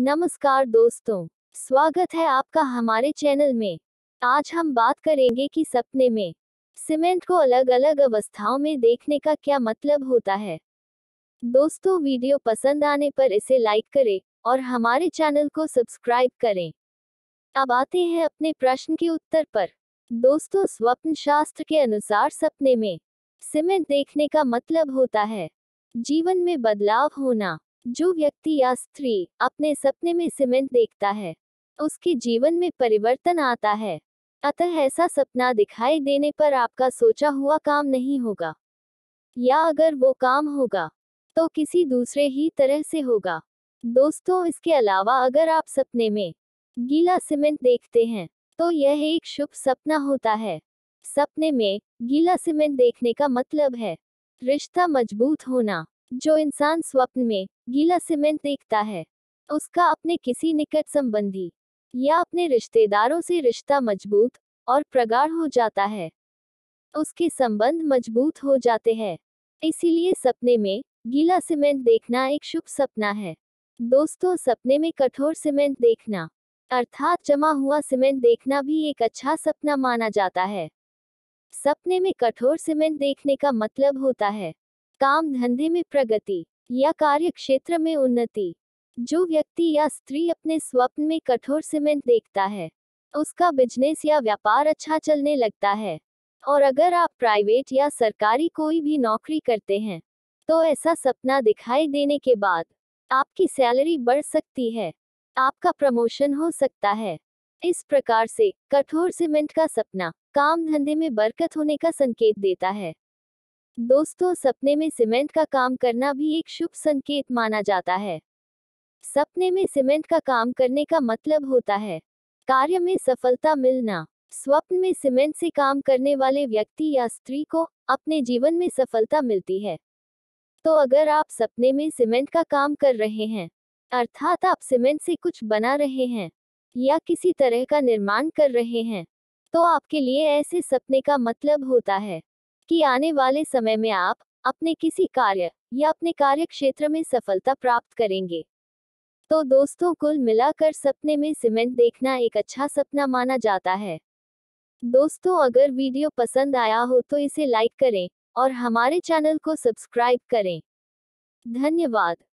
नमस्कार दोस्तों स्वागत है आपका हमारे चैनल में आज हम बात करेंगे कि सपने में सीमेंट को अलग अलग अवस्थाओं में देखने का क्या मतलब होता है दोस्तों वीडियो पसंद आने पर इसे लाइक करें और हमारे चैनल को सब्सक्राइब करें अब आते हैं अपने प्रश्न के उत्तर पर दोस्तों स्वप्न शास्त्र के अनुसार सपने में सीमेंट देखने का मतलब होता है जीवन में बदलाव होना जो व्यक्ति या स्त्री अपने सपने में सीमेंट देखता है उसके जीवन में परिवर्तन आता है अतः ऐसा सपना दिखाई देने पर आपका सोचा हुआ काम नहीं होगा या अगर वो काम होगा तो किसी दूसरे ही तरह से होगा दोस्तों इसके अलावा अगर आप सपने में गीला सीमेंट देखते हैं तो यह एक शुभ सपना होता है सपने में गीला सीमेंट देखने का मतलब है रिश्ता मजबूत होना जो इंसान स्वप्न में गीला सीमेंट देखता है उसका अपने किसी निकट संबंधी या अपने रिश्तेदारों से रिश्ता मजबूत और प्रगाढ़ हो जाता है उसके संबंध मजबूत हो जाते हैं इसीलिए सपने में गीला सीमेंट देखना एक शुभ सपना है दोस्तों सपने में कठोर सीमेंट देखना अर्थात जमा हुआ सीमेंट देखना भी एक अच्छा सपना माना जाता है सपने में कठोर सीमेंट देखने का मतलब होता है काम धंधे में प्रगति या कार्य क्षेत्र में उन्नति जो व्यक्ति या स्त्री अपने स्वप्न में कठोर सीमेंट देखता है उसका बिजनेस या व्यापार अच्छा चलने लगता है और अगर आप प्राइवेट या सरकारी कोई भी नौकरी करते हैं तो ऐसा सपना दिखाई देने के बाद आपकी सैलरी बढ़ सकती है आपका प्रमोशन हो सकता है इस प्रकार से कठोर सीमेंट का सपना काम धंधे में बरकत होने का संकेत देता है दोस्तों सपने में सीमेंट का काम करना भी एक शुभ संकेत माना जाता है सपने में सीमेंट का काम करने का मतलब होता है कार्य में सफलता मिलना स्वप्न में सीमेंट से काम करने वाले व्यक्ति या स्त्री को अपने जीवन में सफलता मिलती है तो अगर आप सपने में सीमेंट का काम कर रहे हैं अर्थात आप सीमेंट से कुछ बना रहे हैं या किसी तरह का निर्माण कर रहे हैं तो आपके लिए ऐसे सपने का मतलब होता है कि आने वाले समय में आप अपने किसी कार्य या अपने कार्य क्षेत्र में सफलता प्राप्त करेंगे तो दोस्तों कुल मिलाकर सपने में सीमेंट देखना एक अच्छा सपना माना जाता है दोस्तों अगर वीडियो पसंद आया हो तो इसे लाइक करें और हमारे चैनल को सब्सक्राइब करें धन्यवाद